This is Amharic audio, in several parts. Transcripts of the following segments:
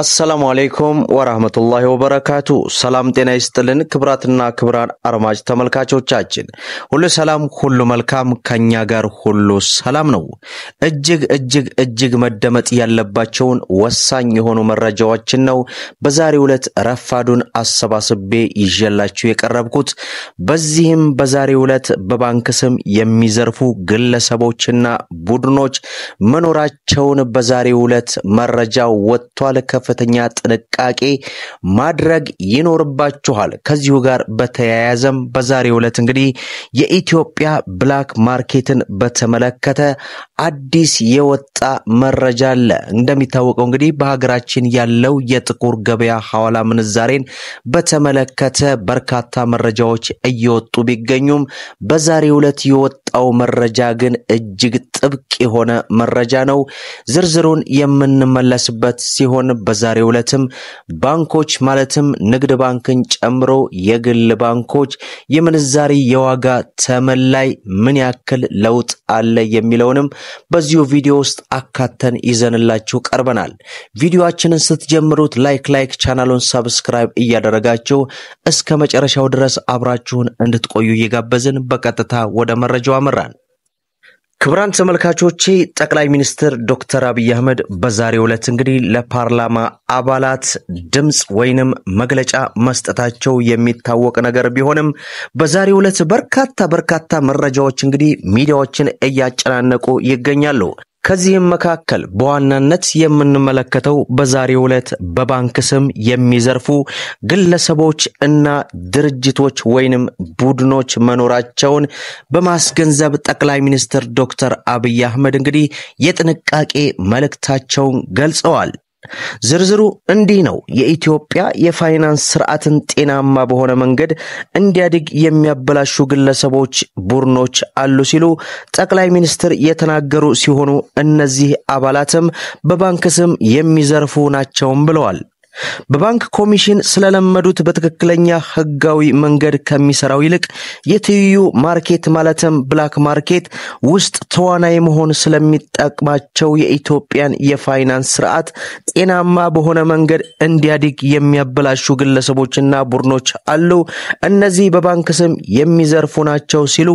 አሰላሙ አሌይኩም ወራህመቱላሂ ወበረካቱ። ሰላም ጤና ይስጥልን ክብራትና ክብራን አርማጭ ተመልካቾቻችን ሁሉ ሰላም፣ ሁሉ መልካም፣ ከኛ ጋር ሁሉ ሰላም ነው። እጅግ እጅግ እጅግ መደመጥ ያለባቸውን ወሳኝ የሆኑ መረጃዎችን ነው በዛሬ ዕለት ረፋዱን አሰባስቤ ይዤላችሁ የቀረብኩት። በዚህም በዛሬ ዕለት በባንክ ስም የሚዘርፉ ግለሰቦችና ቡድኖች መኖራቸውን በዛሬ ዕለት መረጃ ወጥቷል። ከፍተኛ ጥንቃቄ ማድረግ ይኖርባችኋል። ከዚሁ ጋር በተያያዘም በዛሬው ዕለት እንግዲህ የኢትዮጵያ ብላክ ማርኬትን በተመለከተ አዲስ የወጣ መረጃ አለ። እንደሚታወቀው እንግዲህ በሀገራችን ያለው የጥቁር ገበያ ሐዋላ ምንዛሬን በተመለከተ በርካታ መረጃዎች እየወጡ ቢገኙም በዛሬው ዕለት የወጣ የወጣው መረጃ ግን እጅግ ጥብቅ የሆነ መረጃ ነው። ዝርዝሩን የምንመለስበት ሲሆን በዛሬው ዕለትም ባንኮች ማለትም ንግድ ባንክን ጨምሮ የግል ባንኮች የምንዛሪ የዋጋ ተመን ላይ ምን ያክል ለውጥ አለ የሚለውንም በዚሁ ቪዲዮ ውስጥ አካተን ይዘንላችሁ ቀርበናል። ቪዲዮአችንን ስትጀምሩት ላይክ ላይክ ቻናሉን ሰብስክራይብ እያደረጋችሁ እስከ መጨረሻው ድረስ አብራችሁን እንድትቆዩ እየጋበዝን በቀጥታ ወደ መረጃው አመራን። ክቡራን ተመልካቾቼ ጠቅላይ ሚኒስትር ዶክተር አብይ አህመድ በዛሬ ዕለት እንግዲህ ለፓርላማ አባላት ድምፅ ወይንም መግለጫ መስጠታቸው የሚታወቅ ነገር ቢሆንም በዛሬ ዕለት በርካታ በርካታ መረጃዎች እንግዲህ ሚዲያዎችን እያጨናነቁ ይገኛሉ። ከዚህም መካከል በዋናነት የምንመለከተው በዛሬው ዕለት በባንክ ስም የሚዘርፉ ግለሰቦች እና ድርጅቶች ወይንም ቡድኖች መኖራቸውን በማስገንዘብ ጠቅላይ ሚኒስትር ዶክተር አብይ አህመድ እንግዲህ የጥንቃቄ መልእክታቸውን ገልጸዋል። ዝርዝሩ እንዲህ ነው። የኢትዮጵያ የፋይናንስ ስርዓትን ጤናማ በሆነ መንገድ እንዲያድግ የሚያበላሹ ግለሰቦች፣ ቡድኖች አሉ ሲሉ ጠቅላይ ሚኒስትር የተናገሩ ሲሆኑ እነዚህ አባላትም በባንክ ስም የሚዘርፉ ናቸውም ብለዋል። በባንክ ኮሚሽን ስለለመዱት በትክክለኛ ህጋዊ መንገድ ከሚሰራው ይልቅ የትይዩ ማርኬት ማለትም ብላክ ማርኬት ውስጥ ተዋናይ መሆን ስለሚጠቅማቸው የኢትዮጵያን የፋይናንስ ስርዓት ጤናማ በሆነ መንገድ እንዲያድግ የሚያበላሹ ግለሰቦችና ቡድኖች አሉ። እነዚህ በባንክ ስም የሚዘርፉ ናቸው ሲሉ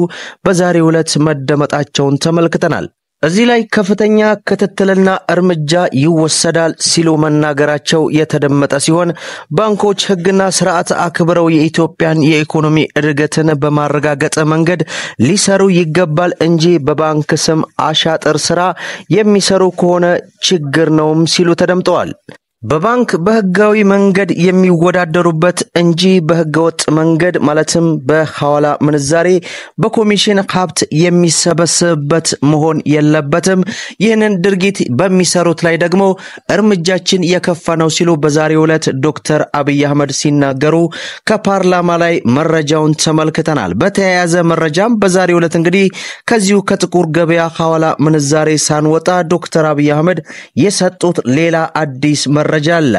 በዛሬው ዕለት መደመጣቸውን ተመልክተናል። እዚህ ላይ ከፍተኛ ክትትልና እርምጃ ይወሰዳል ሲሉ መናገራቸው የተደመጠ ሲሆን ባንኮች ሕግና ስርዓት አክብረው የኢትዮጵያን የኢኮኖሚ እድገትን በማረጋገጥ መንገድ ሊሰሩ ይገባል እንጂ በባንክ ስም አሻጥር ስራ የሚሰሩ ከሆነ ችግር ነውም ሲሉ ተደምጠዋል። በባንክ በህጋዊ መንገድ የሚወዳደሩበት እንጂ በህገወጥ መንገድ ማለትም በሐዋላ ምንዛሬ በኮሚሽን ሀብት የሚሰበስብበት መሆን የለበትም። ይህንን ድርጊት በሚሰሩት ላይ ደግሞ እርምጃችን የከፋ ነው ሲሉ በዛሬው ዕለት ዶክተር አብይ አህመድ ሲናገሩ ከፓርላማ ላይ መረጃውን ተመልክተናል። በተያያዘ መረጃም በዛሬው ዕለት እንግዲህ ከዚሁ ከጥቁር ገበያ ሐዋላ ምንዛሬ ሳንወጣ ዶክተር አብይ አህመድ የሰጡት ሌላ አዲስ መረ መረጃ አለ።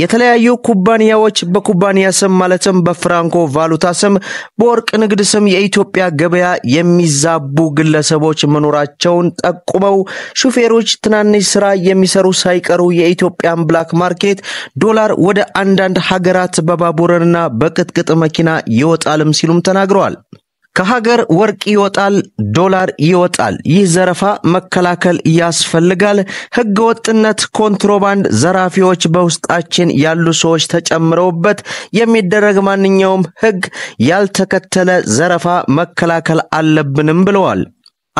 የተለያዩ ኩባንያዎች በኩባንያ ስም ማለትም በፍራንኮ ቫሉታ ስም በወርቅ ንግድ ስም የኢትዮጵያ ገበያ የሚዛቡ ግለሰቦች መኖራቸውን ጠቁመው ሹፌሮች ትናንሽ ስራ የሚሰሩ ሳይቀሩ የኢትዮጵያን ብላክ ማርኬት ዶላር ወደ አንዳንድ ሀገራት በባቡርንና በቅጥቅጥ መኪና ይወጣልም ሲሉም ተናግረዋል። ከሀገር ወርቅ ይወጣል፣ ዶላር ይወጣል። ይህ ዘረፋ መከላከል ያስፈልጋል። ህገ ወጥነት፣ ኮንትሮባንድ፣ ዘራፊዎች በውስጣችን ያሉ ሰዎች ተጨምረውበት የሚደረግ ማንኛውም ህግ ያልተከተለ ዘረፋ መከላከል አለብንም ብለዋል።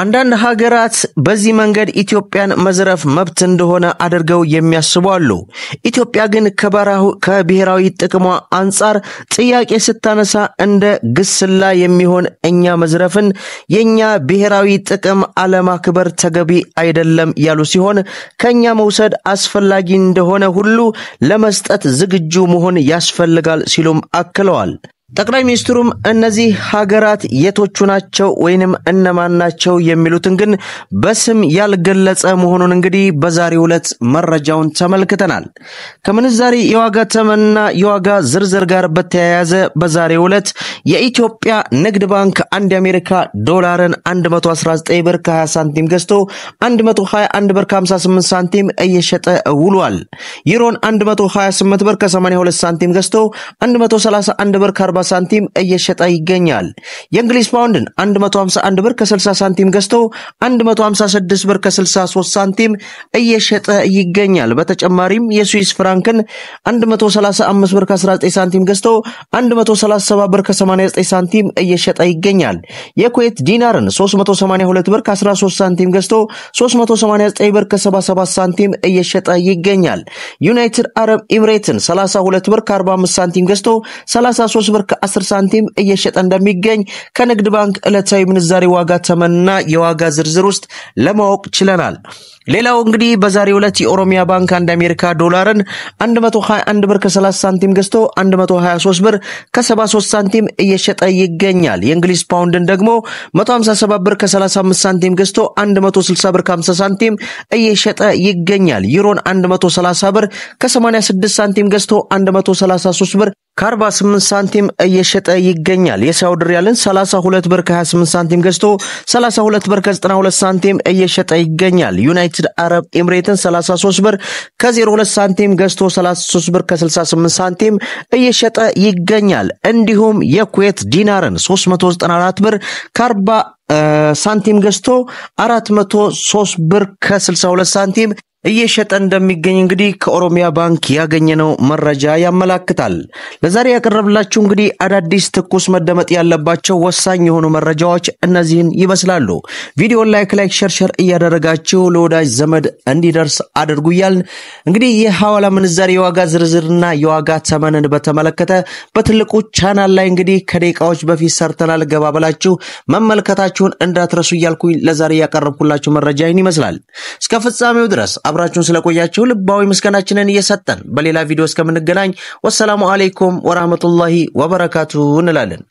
አንዳንድ ሀገራት በዚህ መንገድ ኢትዮጵያን መዝረፍ መብት እንደሆነ አድርገው የሚያስቡ አሉ። ኢትዮጵያ ግን ከብሔራዊ ጥቅሟ አንጻር ጥያቄ ስታነሳ እንደ ግስላ የሚሆን እኛ መዝረፍን የእኛ ብሔራዊ ጥቅም አለማክበር ተገቢ አይደለም ያሉ ሲሆን ከእኛ መውሰድ አስፈላጊ እንደሆነ ሁሉ ለመስጠት ዝግጁ መሆን ያስፈልጋል ሲሉም አክለዋል። ጠቅላይ ሚኒስትሩም እነዚህ ሀገራት የቶቹ ናቸው ወይንም እነማን ናቸው የሚሉትን ግን በስም ያልገለጸ መሆኑን እንግዲህ በዛሬው ዕለት መረጃውን ተመልክተናል። ከምንዛሪ የዋጋ ተመንና የዋጋ ዝርዝር ጋር በተያያዘ በዛሬው ዕለት የኢትዮጵያ ንግድ ባንክ አንድ የአሜሪካ ዶላርን 119 ብር ከ20 ሳንቲም ገዝቶ 121 ብር ከ58 ሳንቲም እየሸጠ ውሏል። ዩሮን 128 ብር ከ82 ሳንቲም ገዝቶ 131 ብር ከ 140 ሳንቲም እየሸጠ ይገኛል። የእንግሊዝ ፓውንድን 151 ብር ከ60 ሳንቲም ገዝቶ 156 ብር ከ63 ሳንቲም እየሸጠ ይገኛል። በተጨማሪም የስዊስ ፍራንክን 135 ብር ከ19 ሳንቲም ገዝቶ 137 ብር ከ89 ሳንቲም እየሸጠ ይገኛል። የኩዌት ዲናርን 382 ብር ከ13 ሳንቲም ገዝቶ 389 ብር ከ77 ሳንቲም እየሸጠ ይገኛል። ዩናይትድ አረብ ኢምሬትን 32 ብር ከ45 ሳንቲም ገዝቶ 33 ብር ከ10 ሳንቲም እየሸጠ እንደሚገኝ ከንግድ ባንክ ዕለታዊ ምንዛሬ ዋጋ ተመንና የዋጋ ዝርዝር ውስጥ ለማወቅ ችለናል። ሌላው እንግዲህ በዛሬ ዕለት የኦሮሚያ ባንክ አንድ አሜሪካ ዶላርን 121 ብር ከ30 ሳንቲም ገዝቶ 123 ብር ከ73 ሳንቲም እየሸጠ ይገኛል። የእንግሊዝ ፓውንድን ደግሞ 157 ብር ከ35 ሳንቲም ገዝቶ 160 ብር ከ50 ሳንቲም እየሸጠ ይገኛል። ዩሮን 130 ብር ከ86 ሳንቲም ገዝቶ 133 ብር ከ48 ሳንቲም እየሸጠ ይገኛል። የሳውዲ ሪያልን 32 ብር ከ28 ሳንቲም ገዝቶ 32 ብር ከ92 ሳንቲም እየሸጠ ይገኛል። ዩናይትድ ዩናይትድ አረብ ኤምሬትን 33 ብር ከ02 ሳንቲም ገዝቶ 33 ብር ከ68 ሳንቲም እየሸጠ ይገኛል። እንዲሁም የኩዌት ዲናርን 394 ብር ከ40 ሳንቲም ገዝቶ 403 ብር ከ62 ሳንቲም እየሸጠ እንደሚገኝ እንግዲህ ከኦሮሚያ ባንክ ያገኘነው መረጃ ያመላክታል። ለዛሬ ያቀረብላችሁ እንግዲህ አዳዲስ ትኩስ መደመጥ ያለባቸው ወሳኝ የሆኑ መረጃዎች እነዚህን ይመስላሉ። ቪዲዮን ላይክ ላይክ ሸርሸር እያደረጋችሁ ለወዳጅ ዘመድ እንዲደርስ አድርጉ እያልን እንግዲህ የሐዋላ ምንዛሬ የዋጋ ዝርዝርና የዋጋ ተመንን በተመለከተ በትልቁ ቻናል ላይ እንግዲህ ከደቂቃዎች በፊት ሰርተናል። ገባ ብላችሁ መመልከታችሁን እንዳትረሱ እያልኩኝ ለዛሬ ያቀረብኩላችሁ መረጃ ይህን ይመስላል። እስከ ፍጻሜው ድረስ አብራችሁን ስለቆያችሁ ልባዊ ምስጋናችንን እየሰጠን በሌላ ቪዲዮ እስከምንገናኝ ወሰላሙ አሌይኩም ወራህመቱላሂ ወበረካቱ እንላለን።